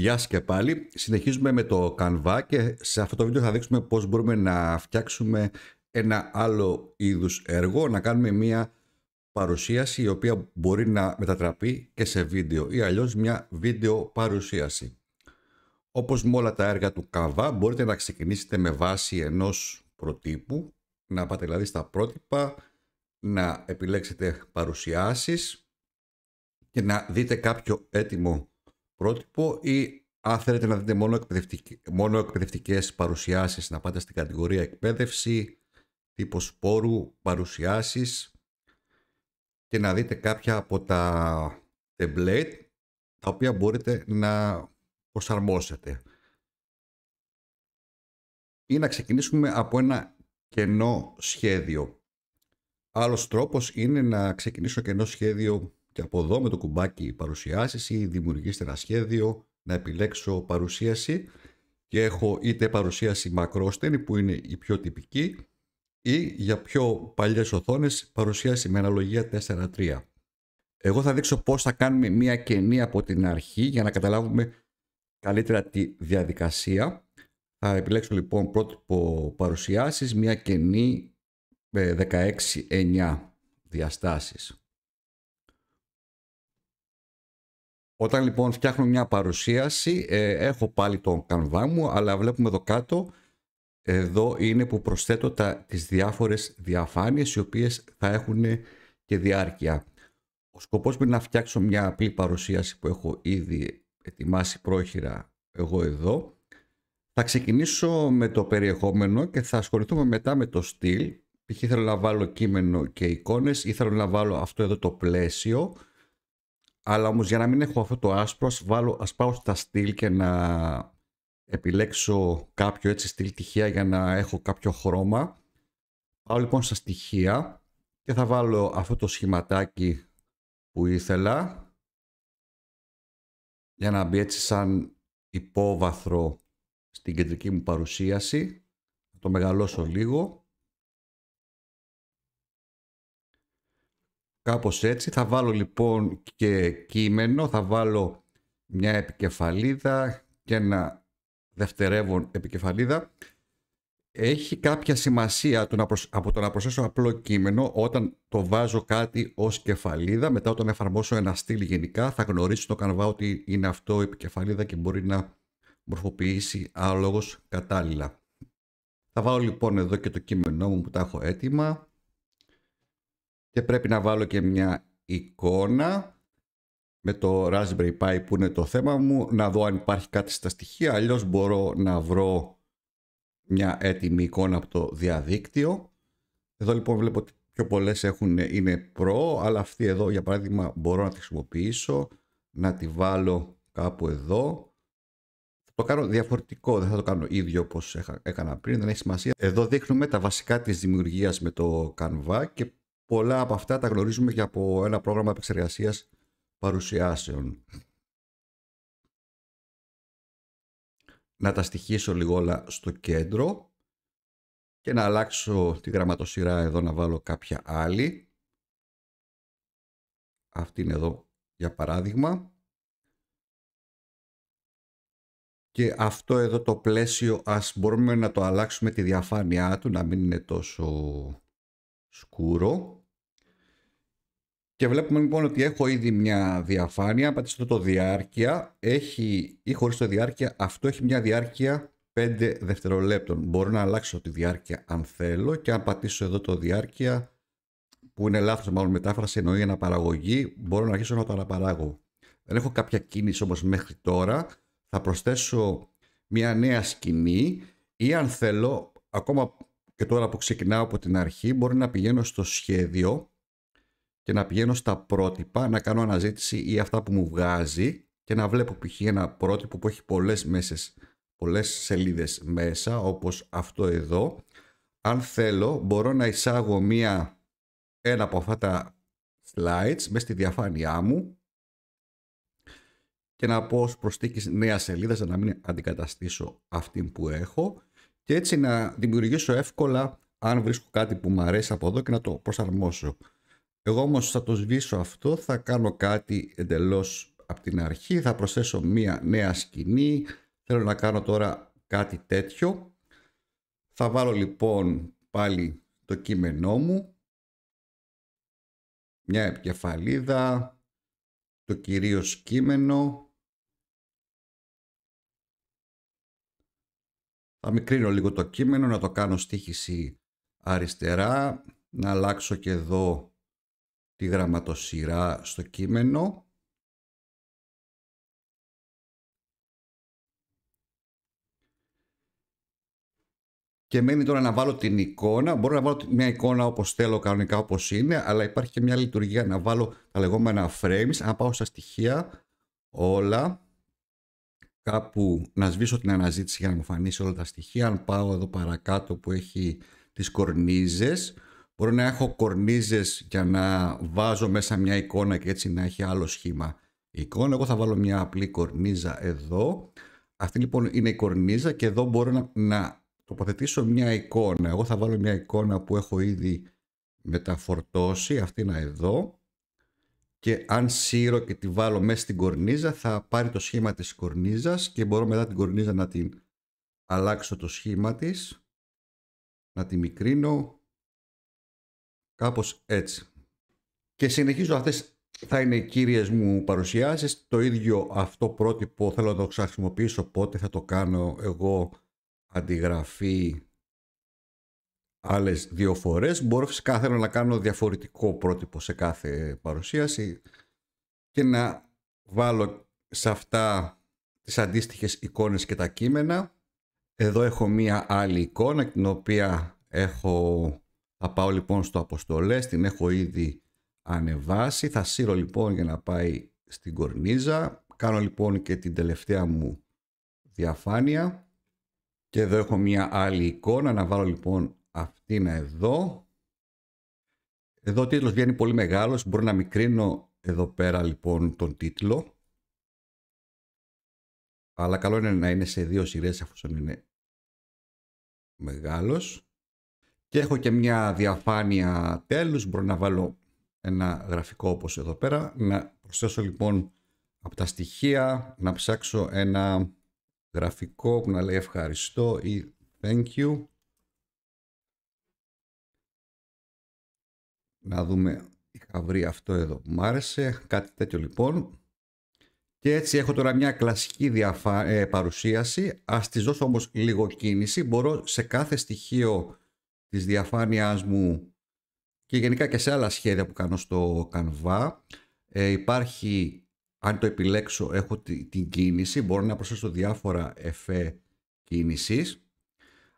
Γεια σας και πάλι. Συνεχίζουμε με το Canva και σε αυτό το βίντεο θα δείξουμε πώς μπορούμε να φτιάξουμε ένα άλλο είδους έργο, να κάνουμε μια παρουσίαση η οποία μπορεί να μετατραπεί και σε βίντεο ή αλλιώς μια βίντεο παρουσίαση. Όπως με όλα τα έργα του Canva μπορείτε να ξεκινήσετε με βάση ενός προτύπου, να πάτε δηλαδή στα πρότυπα, να επιλέξετε παρουσιάσεις και να δείτε κάποιο έτοιμο πρότυπο ή αν θέλετε να δείτε μόνο, εκπαιδευτικ... μόνο εκπαιδευτικές παρουσιάσεις να πάτε στην κατηγορία εκπαίδευση, τύπος σπόρου, παρουσιάσεις και να δείτε κάποια από τα template τα οποία μπορείτε να προσαρμόσετε. Ή να ξεκινήσουμε από ένα κενό σχέδιο. Άλλος τρόπος είναι να ξεκινήσω κενό σχέδιο και από εδώ με το κουμπάκι παρουσιάσεις ή δημιουργήστε ένα σχέδιο να επιλέξω παρουσίαση και έχω είτε παρουσίαση μακρόστενη που είναι η πιο τυπική ή για πιο παλιές οθόνες παρουσίαση με αναλογία 4-3. Εγώ θα δείξω πώς θα κάνουμε μία κενή από την αρχή για να καταλάβουμε καλύτερα τη διαδικασία. Θα επιλέξω λοιπόν πρότυπο παρουσιάσεις, μία κενή 16-9 διαστάσεις. Όταν λοιπόν φτιάχνω μια παρουσίαση, ε, έχω πάλι τον κανβά μου, αλλά βλέπουμε εδώ κάτω, εδώ είναι που προσθέτω τα, τις διάφορες διαφάνειες, οι οποίες θα έχουν και διάρκεια. Ο σκοπός μου είναι να φτιάξω μια απλή παρουσίαση που έχω ήδη ετοιμάσει πρόχειρα εγώ εδώ. Θα ξεκινήσω με το περιεχόμενο και θα ασχοληθούμε μετά με το στυλ. Ήθελα να βάλω κείμενο και εικόνες ή θέλω να βάλω αυτό εδώ το πλαίσιο αλλά όμως για να μην έχω αυτό το άσπρο, ας, βάλω, ας πάω στα στυλ και να επιλέξω κάποιο έτσι στυλ τυχαία για να έχω κάποιο χρώμα. Πάω λοιπόν στα στοιχεία και θα βάλω αυτό το σχηματάκι που ήθελα για να μπει έτσι σαν υπόβαθρο στην κεντρική μου παρουσίαση. Θα το μεγαλώσω λίγο. Κάπως έτσι. Θα βάλω λοιπόν και κείμενο, θα βάλω μια επικεφαλίδα και ένα δευτερεύον επικεφαλίδα. Έχει κάποια σημασία από το να προσθέσω απλό κείμενο όταν το βάζω κάτι ως κεφαλίδα. Μετά όταν εφαρμόσω ένα στυλ γενικά θα γνωρίσει το κανβά ότι είναι αυτό η επικεφαλίδα και μπορεί να μορφοποιήσει άλογος κατάλληλα. Θα βάλω λοιπόν εδώ και το κείμενό μου που τα έχω έτοιμα και πρέπει να βάλω και μια εικόνα με το Raspberry Pi που είναι το θέμα μου να δω αν υπάρχει κάτι στα στοιχεία αλλιώς μπορώ να βρω μια έτοιμη εικόνα από το διαδίκτυο εδώ λοιπόν βλέπω ότι πιο πολλές έχουν, είναι Pro αλλά αυτή εδώ για παράδειγμα μπορώ να τη χρησιμοποιήσω να τη βάλω κάπου εδώ θα το κάνω διαφορετικό δεν θα το κάνω ίδιο όπως έκανα πριν δεν έχει σημασία εδώ δείχνουμε τα βασικά της δημιουργίας με το Canva και Πολλά από αυτά τα γνωρίζουμε και από ένα πρόγραμμα επεξεργασίας παρουσιάσεων. Να τα στοιχίσω λίγο όλα στο κέντρο και να αλλάξω τη γραμματοσυρά εδώ να βάλω κάποια άλλη. Αυτή είναι εδώ για παράδειγμα. Και αυτό εδώ το πλαίσιο ας μπορούμε να το αλλάξουμε τη διαφάνειά του να μην είναι τόσο σκούρο. Και βλέπουμε λοιπόν ότι έχω ήδη μια διαφάνεια, πατήστε το διάρκεια, έχει ή χωρίς το διάρκεια, αυτό έχει μια διάρκεια 5 δευτερολέπτων. Μπορώ να αλλάξω τη διάρκεια αν θέλω και αν πατήσω εδώ το διάρκεια, που είναι λάθος μάλλον μετάφραση, εννοεί αναπαραγωγή, μπορώ να αρχίσω να το αναπαράγω. Δεν έχω κάποια κίνηση όμως μέχρι τώρα, θα προσθέσω μια νέα σκηνή ή αν θέλω, ακόμα και τώρα που ξεκινάω από την αρχή, μπορώ να πηγαίνω στο σχέδιο και να πηγαίνω στα πρότυπα, να κάνω αναζήτηση ή αυτά που μου βγάζει και να βλέπω π.χ. ένα πρότυπο που έχει πολλές, μέσες, πολλές σελίδες μέσα, όπως αυτό εδώ. Αν θέλω, μπορώ να εισάγω μία, ένα από αυτά τα slides μέσα στη διαφάνειά μου και να πω ως νέες νέα σελίδα για να μην αντικαταστήσω αυτή που έχω και έτσι να δημιουργήσω εύκολα αν βρίσκω κάτι που μου αρέσει από εδώ και να το προσαρμόσω. Εγώ όμως θα το σβήσω αυτό, θα κάνω κάτι εντελώς από την αρχή, θα προσθέσω μία νέα σκηνή, θέλω να κάνω τώρα κάτι τέτοιο. Θα βάλω λοιπόν πάλι το κείμενό μου, μια επικεφαλίδα, το κυρίως κείμενο. Θα μικρύνω λίγο το κείμενο, να το κάνω στήχηση αριστερά, να αλλάξω και εδώ τη γραμματοσυρά στο κείμενο Και μένει τώρα να βάλω την εικόνα. Μπορώ να βάλω μια εικόνα όπως θέλω, κανονικά όπως είναι, αλλά υπάρχει και μια λειτουργία να βάλω τα λεγόμενα frames. Αν πάω στα στοιχεία, όλα, κάπου να σβήσω την αναζήτηση για να μου φανίσει όλα τα στοιχεία. Αν πάω εδώ παρακάτω που έχει τις κορνίζες, Μπορώ να έχω κορνίζες για να βάζω μέσα μια εικόνα και έτσι να έχει άλλο σχήμα εικόνα. Εγώ θα βάλω μια απλή κορνίζα εδώ. Αυτή λοιπόν είναι η κορνίζα και εδώ μπορώ να, να τοποθετήσω μια εικόνα. Εγώ θα βάλω μια εικόνα που έχω ήδη μεταφορτώσει. Αυτή είναι εδώ. Και αν σύρω και τη βάλω μέσα στην κορνίζα θα πάρει το σχήμα της κορνίζας και μπορώ μετά την κορνίζα να την αλλάξω το σχήμα της. Να τη μικρύνω Κάπως έτσι. Και συνεχίζω αυτές θα είναι οι κύριες μου παρουσιάσεις. Το ίδιο αυτό πρότυπο θέλω να το χρησιμοποιήσω πότε θα το κάνω εγώ αντιγραφή άλλες δύο φορές. Μπορώ φυσικά θέλω να κάνω διαφορετικό πρότυπο σε κάθε παρουσίαση και να βάλω σε αυτά τις αντίστοιχες εικόνες και τα κείμενα. Εδώ έχω μία άλλη εικόνα την οποία έχω θα πάω λοιπόν στο αποστολές, την έχω ήδη ανεβάσει. Θα σύρω λοιπόν για να πάει στην κορνίζα. Κάνω λοιπόν και την τελευταία μου διαφάνεια. Και εδώ έχω μια άλλη εικόνα, να βάλω λοιπόν αυτήν εδώ. Εδώ ο τίτλος βγαίνει πολύ μεγάλος, μπορώ να μικρύνω εδώ πέρα λοιπόν τον τίτλο. Αλλά καλό είναι να είναι σε δύο σειρές αφού είναι μεγάλος. Και έχω και μια διαφάνεια τέλους, μπορώ να βάλω ένα γραφικό όπως εδώ πέρα. Να προσθέσω λοιπόν από τα στοιχεία, να ψάξω ένα γραφικό που να λέει ευχαριστώ ή thank you. Να δούμε, είχα βρει αυτό εδώ που μου άρεσε, κάτι τέτοιο λοιπόν. Και έτσι έχω τώρα μια κλασική ε, παρουσίαση. Ας της δώσω όμως λίγο κίνηση. Μπορώ σε κάθε στοιχείο της διαφάνειάς μου και γενικά και σε άλλα σχέδια που κάνω στο Canva ε, υπάρχει, αν το επιλέξω, έχω την κίνηση, μπορώ να προσθέσω διάφορα εφέ κίνησης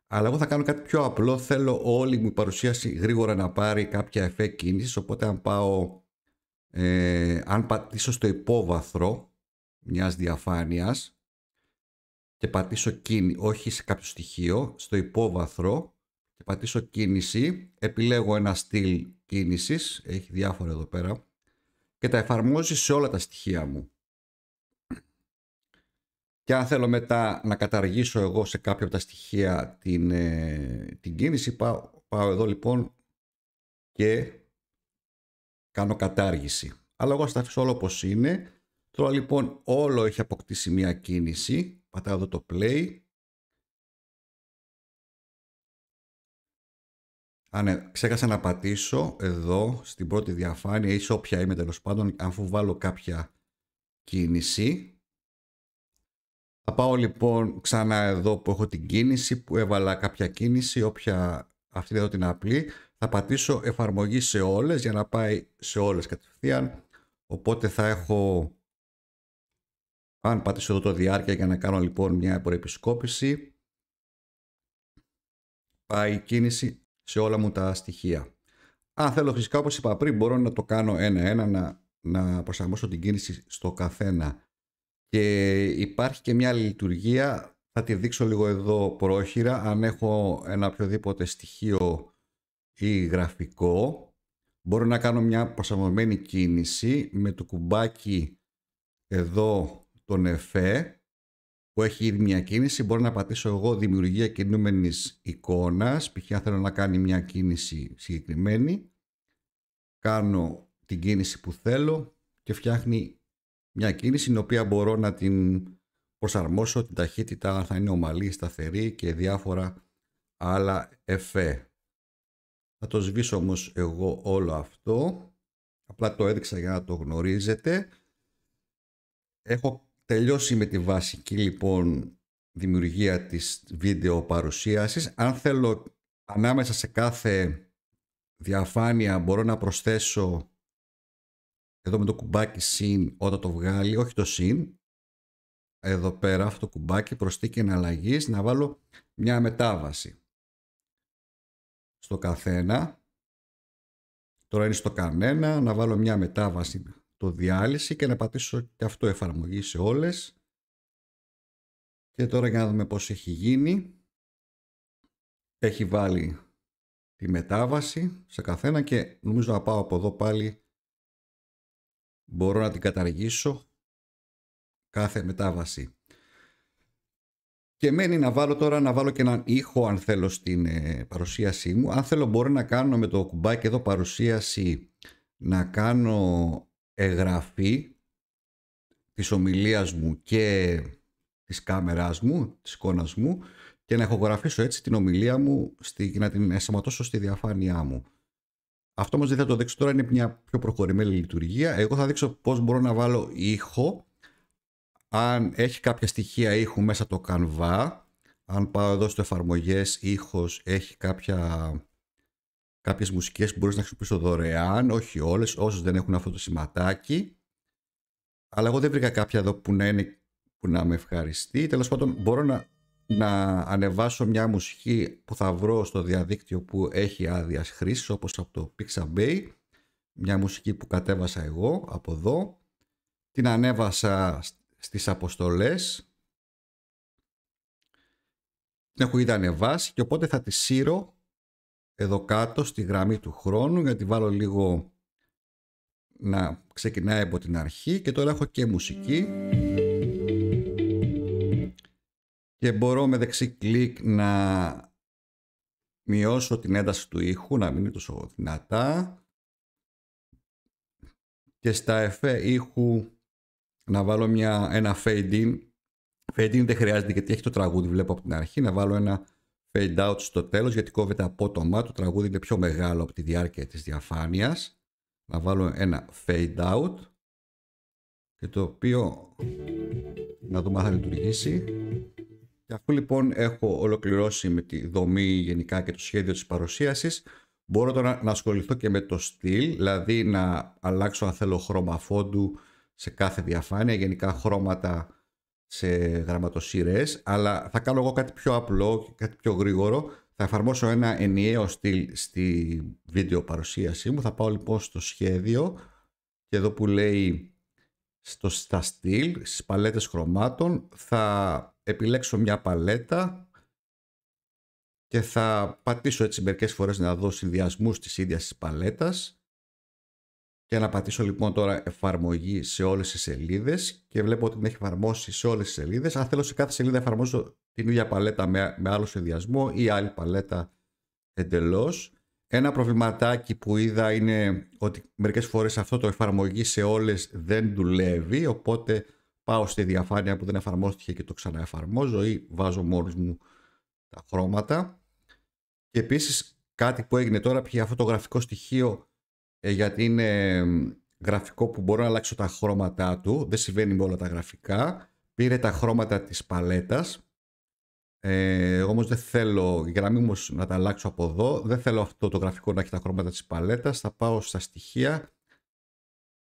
αλλά εγώ θα κάνω κάτι πιο απλό, θέλω όλη μου η παρουσίαση γρήγορα να πάρει κάποια εφέ κίνησης, οπότε αν πάω, ε, αν πατήσω στο υπόβαθρο μιας διαφάνειας και πατήσω κίνη, όχι σε κάποιο στοιχείο, στο υπόβαθρο πατήσω κίνηση, επιλέγω ένα στυλ κίνησης, έχει διάφορα εδώ πέρα, και τα εφαρμόζει σε όλα τα στοιχεία μου. Και αν θέλω μετά να καταργήσω εγώ σε κάποια από τα στοιχεία την, ε, την κίνηση, πάω, εδώ λοιπόν και κάνω κατάργηση. Αλλά εγώ θα αφήσω όλο όπως είναι. Τώρα λοιπόν όλο έχει αποκτήσει μια κίνηση. Πατάω εδώ το play Α, ναι, ξέχασα να πατήσω εδώ στην πρώτη διαφάνεια ή σε όποια είμαι τέλος πάντων, αφού βάλω κάποια κίνηση. Θα πάω λοιπόν ξανά εδώ που έχω την κίνηση, που έβαλα κάποια κίνηση, όποια αυτή εδώ την απλή. Θα πατήσω εφαρμογή σε όλες για να πάει σε όλες κατευθείαν. Οπότε θα έχω, αν πατήσω εδώ το διάρκεια για να κάνω λοιπόν μια προεπισκόπηση πάει η κίνηση σε όλα μου τα στοιχεία. Αν θέλω φυσικά όπως είπα πριν μπορώ να το κάνω ένα-ένα να, να προσαρμόσω την κίνηση στο καθένα και υπάρχει και μια άλλη λειτουργία θα τη δείξω λίγο εδώ πρόχειρα αν έχω ένα οποιοδήποτε στοιχείο ή γραφικό μπορώ να κάνω μια προσαρμοσμένη κίνηση με το κουμπάκι εδώ τον εφέ που έχει ήδη μια κίνηση. Μπορώ να πατήσω εγώ δημιουργία κινούμενης εικόνας. Π.χ. θέλω να κάνει μια κίνηση συγκεκριμένη, κάνω την κίνηση που θέλω και φτιάχνει μια κίνηση την οποία μπορώ να την προσαρμόσω την ταχύτητα αν θα είναι ομαλή, σταθερή και διάφορα άλλα εφέ. Θα το σβήσω όμως εγώ όλο αυτό. Απλά το έδειξα για να το γνωρίζετε. Έχω τελειώσει με τη βασική λοιπόν δημιουργία της βίντεο παρουσίασης. Αν θέλω ανάμεσα σε κάθε διαφάνεια μπορώ να προσθέσω εδώ με το κουμπάκι συν όταν το βγάλει, όχι το συν, εδώ πέρα αυτό το κουμπάκι προσθήκη εναλλαγής να βάλω μια μετάβαση στο καθένα. Τώρα είναι στο κανένα, να βάλω μια μετάβαση το διάλυση και να πατήσω και αυτό εφαρμογή σε όλες. Και τώρα για να δούμε πώς έχει γίνει. Έχει βάλει τη μετάβαση σε καθένα και νομίζω να πάω από εδώ πάλι μπορώ να την καταργήσω κάθε μετάβαση. Και μένει να βάλω τώρα να βάλω και έναν ήχο αν θέλω στην ε, παρουσίασή μου. Αν θέλω μπορώ να κάνω με το κουμπάκι εδώ παρουσίαση να κάνω εγγραφή της ομιλίας μου και της κάμερας μου, της εικόνας μου και να ηχογραφήσω έτσι την ομιλία μου στη, και να την εσωματώσω στη διαφάνειά μου. Αυτό όμως δεν θα το δείξω τώρα, είναι μια πιο προχωρημένη λειτουργία. Εγώ θα δείξω πώς μπορώ να βάλω ήχο, αν έχει κάποια στοιχεία ήχου μέσα το Canva, αν πάω εδώ στο εφαρμογές ήχος έχει κάποια κάποιες μουσικές που μπορείς να χρησιμοποιήσω δωρεάν, όχι όλες, όσες δεν έχουν αυτό το σηματάκι. Αλλά εγώ δεν βρήκα κάποια εδώ που να, είναι, που να με ευχαριστεί. Τέλος πάντων μπορώ να, να ανεβάσω μια μουσική που θα βρω στο διαδίκτυο που έχει άδειας χρήσης, όπως από το Pixabay. Μια μουσική που κατέβασα εγώ από εδώ. Την ανέβασα στις αποστολές την έχω ήδη ανεβάσει και οπότε θα τη σύρω εδώ κάτω στη γραμμή του χρόνου γιατί βάλω λίγο να ξεκινάει από την αρχή και τώρα έχω και μουσική και μπορώ με δεξί κλικ να μειώσω την ένταση του ήχου να μην είναι τόσο δυνατά και στα εφέ ήχου να βάλω μια, ένα fade in fade in δεν χρειάζεται γιατί έχει το τραγούδι βλέπω από την αρχή να βάλω ένα fade out στο τέλος γιατί κόβεται απότομα, το τραγούδι είναι πιο μεγάλο από τη διάρκεια της διαφάνειας. Να βάλω ένα fade out και το οποίο να δούμε αν θα λειτουργήσει. Και αφού λοιπόν έχω ολοκληρώσει με τη δομή γενικά και το σχέδιο της παρουσίασης, μπορώ τώρα να ασχοληθώ και με το στυλ, δηλαδή να αλλάξω αν θέλω χρώμα φόντου σε κάθε διαφάνεια, γενικά χρώματα σε γραμματοσύρες, αλλά θα κάνω εγώ κάτι πιο απλό και κάτι πιο γρήγορο. Θα εφαρμόσω ένα ενιαίο στυλ στη βίντεο παρουσίασή μου. Θα πάω λοιπόν στο σχέδιο και εδώ που λέει στο, στα στυλ, στις παλέτες χρωμάτων, θα επιλέξω μια παλέτα και θα πατήσω έτσι μερικές φορές να δω συνδυασμούς της ίδιας της παλέτας για να πατήσω λοιπόν τώρα εφαρμογή σε όλες τις σελίδες και βλέπω ότι την έχει εφαρμόσει σε όλες τις σελίδες. Αν θέλω σε κάθε σελίδα εφαρμόζω την ίδια παλέτα με, άλλο σχεδιασμό ή άλλη παλέτα εντελώς. Ένα προβληματάκι που είδα είναι ότι μερικές φορές αυτό το εφαρμογή σε όλες δεν δουλεύει, οπότε πάω στη διαφάνεια που δεν εφαρμόστηκε και το ξαναεφαρμόζω ή βάζω μόνος μου τα χρώματα. Και επίσης κάτι που έγινε τώρα πήγε αυτό το γραφικό στοιχείο ε, γιατί είναι γραφικό που μπορώ να αλλάξω τα χρώματά του. Δεν συμβαίνει με όλα τα γραφικά. Πήρε τα χρώματα της παλέτας. Ε, εγώ όμως δεν θέλω, για να μην να τα αλλάξω από εδώ, δεν θέλω αυτό το γραφικό να έχει τα χρώματα της παλέτας. Θα πάω στα στοιχεία,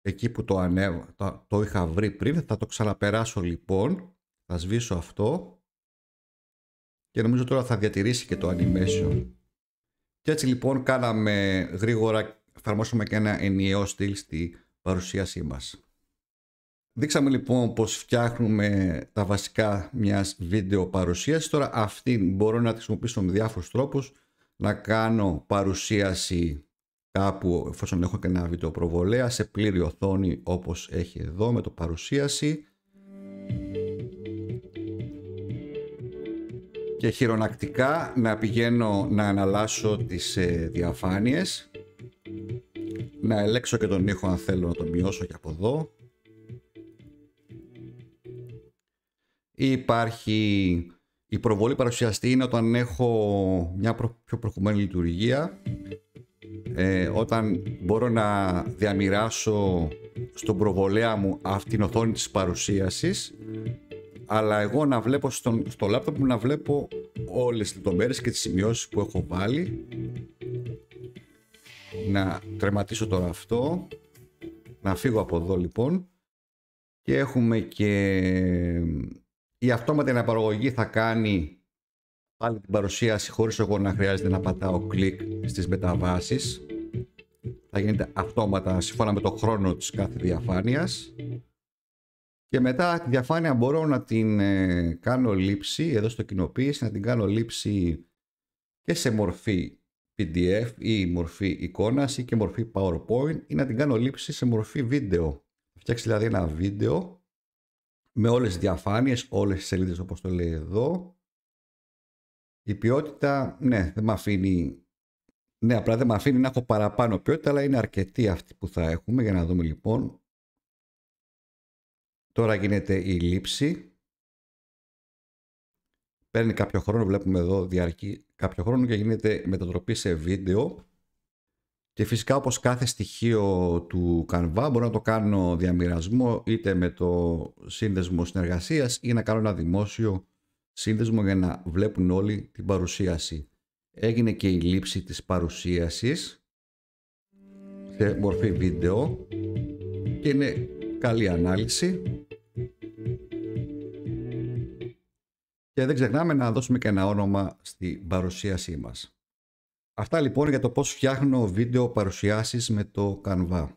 εκεί που το, ανέβα, το, το είχα βρει πριν. Θα το ξαναπεράσω λοιπόν, θα σβήσω αυτό και νομίζω τώρα θα διατηρήσει και το animation. Και έτσι λοιπόν κάναμε γρήγορα εφαρμόσουμε και ένα ενιαίο στυλ στη παρουσίασή μας. Δείξαμε λοιπόν πως φτιάχνουμε τα βασικά μιας βίντεο παρουσίασης. Τώρα αυτή μπορώ να τη χρησιμοποιήσω με διάφορους τρόπους. Να κάνω παρουσίαση κάπου εφόσον έχω και ένα βίντεο προβολέα σε πλήρη οθόνη όπως έχει εδώ με το παρουσίαση. Και χειρονακτικά να πηγαίνω να αναλάσω τις ε, διαφάνειες να ελέξω και τον ήχο αν θέλω να τον μειώσω και από εδώ. Υπάρχει η προβολή παρουσιαστή είναι όταν έχω μια πιο προχωρημένη λειτουργία ε, όταν μπορώ να διαμοιράσω στον προβολέα μου αυτήν την οθόνη της παρουσίασης αλλά εγώ να βλέπω στον, στο λάπτοπ μου να βλέπω όλες τις λεπτομέρειες και τις σημειώσεις που έχω βάλει να τρεματίσω τώρα αυτό. Να φύγω από εδώ λοιπόν. Και έχουμε και η αυτόματη αναπαραγωγή θα κάνει πάλι την παρουσίαση χωρίς εγώ να χρειάζεται να πατάω κλικ στις μεταβάσεις. Θα γίνεται αυτόματα σύμφωνα με το χρόνο της κάθε διαφάνειας. Και μετά τη διαφάνεια μπορώ να την ε, κάνω λήψη, εδώ στο κοινοποίηση, να την κάνω λήψη και σε μορφή PDF ή μορφή εικόνας ή και μορφή PowerPoint ή να την κάνω λήψη σε μορφή βίντεο. Φτιάξει δηλαδή ένα βίντεο με όλες τις διαφάνειες, όλες τις σελίδες όπως το λέει εδώ. Η ποιότητα, ναι, δεν με αφήνει... Ναι, απλά δεν με αφήνει να έχω παραπάνω ποιότητα, αλλά είναι αρκετή αυτή που θα έχουμε. Για να δούμε λοιπόν. Τώρα γίνεται η λήψη Παίρνει κάποιο χρόνο, βλέπουμε εδώ διαρκεί κάποιο χρόνο και γίνεται μετατροπή σε βίντεο. Και φυσικά όπως κάθε στοιχείο του Canva μπορώ να το κάνω διαμοιρασμό είτε με το σύνδεσμο συνεργασίας ή να κάνω ένα δημόσιο σύνδεσμο για να βλέπουν όλοι την παρουσίαση. Έγινε και η λήψη της παρουσίασης σε μορφή βίντεο και είναι καλή ανάλυση. Και δεν ξεχνάμε να δώσουμε και ένα όνομα στην παρουσίασή μας. Αυτά λοιπόν για το πώς φτιάχνω βίντεο παρουσιάσεις με το Canva.